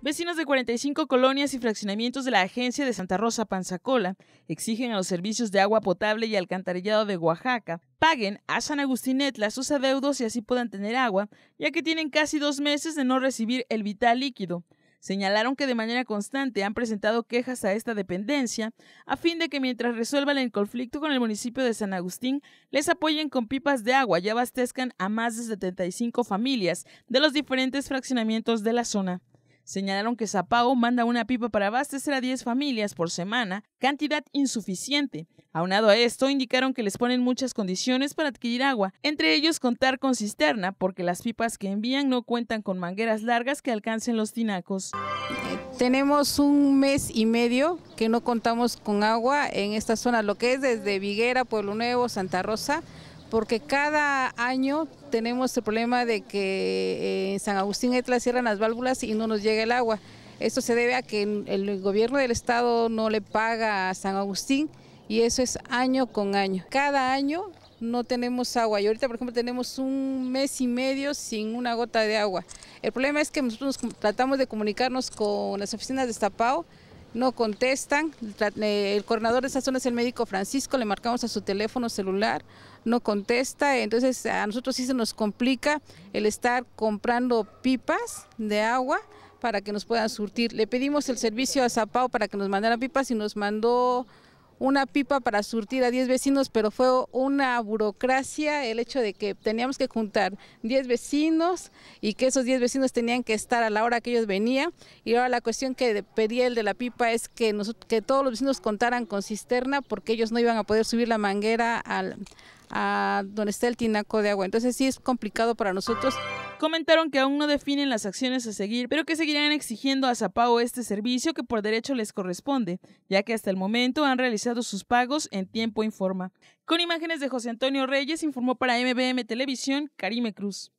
Vecinos de 45 colonias y fraccionamientos de la agencia de Santa Rosa Panzacola exigen a los servicios de agua potable y alcantarillado de Oaxaca paguen a San Etla sus adeudos y así puedan tener agua, ya que tienen casi dos meses de no recibir el vital líquido. Señalaron que de manera constante han presentado quejas a esta dependencia a fin de que mientras resuelvan el conflicto con el municipio de San Agustín, les apoyen con pipas de agua y abastezcan a más de 75 familias de los diferentes fraccionamientos de la zona. Señalaron que Zapago manda una pipa para abastecer a 10 familias por semana, cantidad insuficiente. Aunado a esto, indicaron que les ponen muchas condiciones para adquirir agua, entre ellos contar con cisterna, porque las pipas que envían no cuentan con mangueras largas que alcancen los tinacos. Tenemos un mes y medio que no contamos con agua en esta zona, lo que es desde Viguera, Pueblo Nuevo, Santa Rosa, porque cada año tenemos el problema de que eh, en San Agustín Etla cierran las válvulas y no nos llega el agua. Esto se debe a que el gobierno del estado no le paga a San Agustín y eso es año con año. Cada año no tenemos agua y ahorita por ejemplo tenemos un mes y medio sin una gota de agua. El problema es que nosotros tratamos de comunicarnos con las oficinas de Estapao no contestan. Eh, el coordinador de esa zona es el médico Francisco, le marcamos a su teléfono celular, no contesta. Entonces a nosotros sí se nos complica el estar comprando pipas de agua para que nos puedan surtir. Le pedimos el servicio a Zapao para que nos mandaran pipas y nos mandó una pipa para surtir a 10 vecinos, pero fue una burocracia el hecho de que teníamos que juntar 10 vecinos y que esos 10 vecinos tenían que estar a la hora que ellos venían. Y ahora la cuestión que pedía el de la pipa es que, nosotros que todos los vecinos contaran con cisterna porque ellos no iban a poder subir la manguera al, a donde está el tinaco de agua. Entonces sí es complicado para nosotros. Comentaron que aún no definen las acciones a seguir, pero que seguirán exigiendo a Zapao este servicio que por derecho les corresponde, ya que hasta el momento han realizado sus pagos en tiempo forma Con imágenes de José Antonio Reyes, informó para MBM Televisión Karime Cruz.